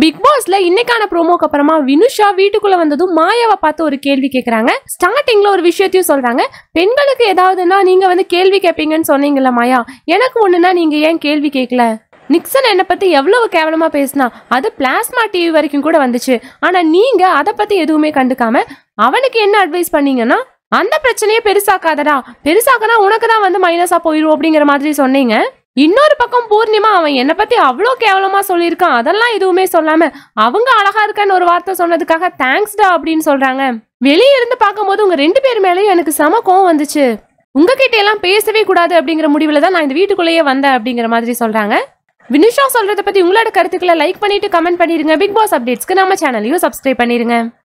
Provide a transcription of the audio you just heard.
big பாஸ்ல இன்னைக்கான ப்ரோமோக்கு அப்புறமா வினுஷா வீட்டுக்குள்ள வந்ததும் மாயாவை பார்த்து ஒரு கேள்வி கேட்கறாங்க ஸ்டார்டிங்ல ஒரு விஷயத்தையும் சொல்றாங்க பெண்களுக்கு ஏதாவதுன்னா நீங்க வந்து கேள்வி கேட்பீங்கன்னு சொன்னீங்கல்ல மாயா எனக்கு ஒண்ணுன்னா நீங்க ஏன் கேள்வி கேட்கல நிக்சன் என்னை பற்றி எவ்வளவு கேவலமாக பேசினா அது பிளாஸ்மா டிவி வரைக்கும் கூட வந்துச்சு ஆனால் நீங்கள் அதை பற்றி எதுவுமே கண்டுக்காம அவனுக்கு என்ன அட்வைஸ் பண்ணீங்கன்னா அந்த பிரச்சனையே பெருசாக்காதடா பெருசாக்கனா உனக்கு தான் வந்து மைனஸாக போயிடும் அப்படிங்கிற மாதிரி சொன்னீங்க இன்னொரு பக்கம் பூர்ணிமா அவன் என்னை பத்தி அவ்வளோ கேவலமா சொல்லியிருக்கான் அதெல்லாம் எதுவுமே சொல்லாம அவங்க அழகா இருக்கான்னு ஒரு வார்த்தை சொன்னதுக்காக தேங்க்ஸ்டா அப்படின்னு சொல்றாங்க வெளியே இருந்து பார்க்கும்போது உங்க ரெண்டு பேர் மேலேயும் எனக்கு சம கோவம் வந்துச்சு உங்ககிட்ட எல்லாம் பேசவே கூடாது அப்படிங்கிற முடிவுல தான் நான் இந்த வீட்டுக்குள்ளேயே வந்தேன் அப்படிங்கிற மாதிரி சொல்றாங்க வினிஷா சொல்றதை பத்தி உங்களோட கருத்துக்களை லைக் பண்ணிட்டு கமெண்ட் பண்ணிருங்க பிக் பாஸ் அப்டேட்ஸ்க்கு நம்ம சேனலையும் சப்ஸ்கிரைப் பண்ணிருங்க